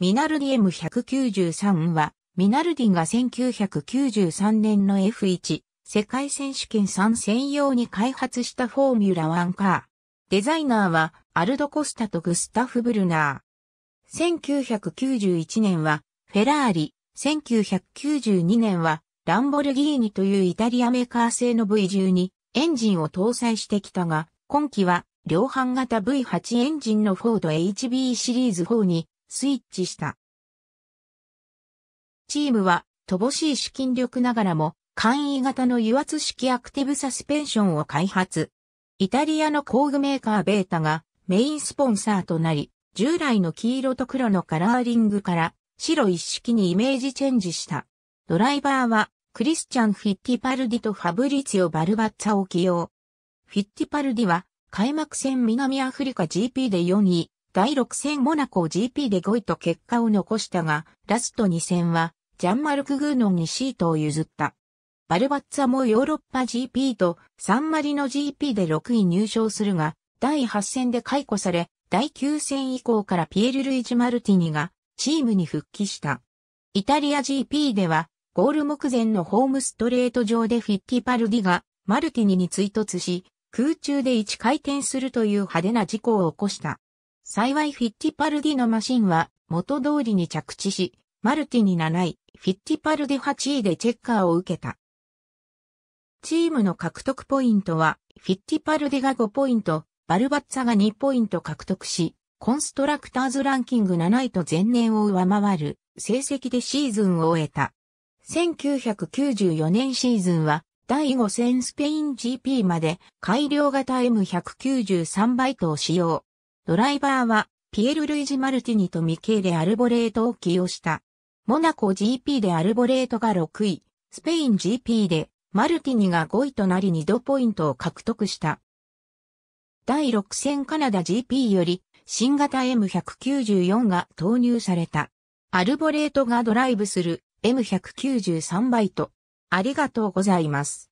ミナルディ M193 は、ミナルディが1993年の F1 世界選手権3専用に開発したフォーミュラ1カー。デザイナーはアルド・コスタとグスタフ・ブルナー。1991年はフェラーリ、1992年はランボルギーニというイタリアメーカー製の V12 エンジンを搭載してきたが、今期は量販型 V8 エンジンのフォード HB シリーズ4にスイッチした。チームは乏しい資金力ながらも簡易型の油圧式アクティブサスペンションを開発。イタリアの工具メーカーベータがメインスポンサーとなり、従来の黄色と黒のカラーリングから白一式にイメージチェンジした。ドライバーはクリスチャン・フィッティパルディとファブリツィオ・バルバッツァを起用。フィッティパルディは開幕戦南アフリカ GP で4位、第6戦モナコ GP で5位と結果を残したが、ラスト2戦は、ジャンマルク・グーノンにシートを譲った。バルバッツァもヨーロッパ GP とサンマリの GP で6位入賞するが、第8戦で解雇され、第9戦以降からピエル・ルイジ・マルティニがチームに復帰した。イタリア GP では、ゴール目前のホームストレート上でフィッティパルディがマルティニに追突し、空中で1回転するという派手な事故を起こした。幸いフィッティパルディのマシンは元通りに着地し、マルティに7位、フィッティパルディ8位でチェッカーを受けた。チームの獲得ポイントは、フィッティパルディが5ポイント、バルバッツァが2ポイント獲得し、コンストラクターズランキング7位と前年を上回る成績でシーズンを終えた。1994年シーズンは第5戦スペイン GP まで改良型 M193 バイトを使用。ドライバーは、ピエル・ルイジ・マルティニとミケーレ・アルボレートを起用した。モナコ GP でアルボレートが6位、スペイン GP でマルティニが5位となり2度ポイントを獲得した。第6戦カナダ GP より新型 M194 が投入された。アルボレートがドライブする M193 バイト。ありがとうございます。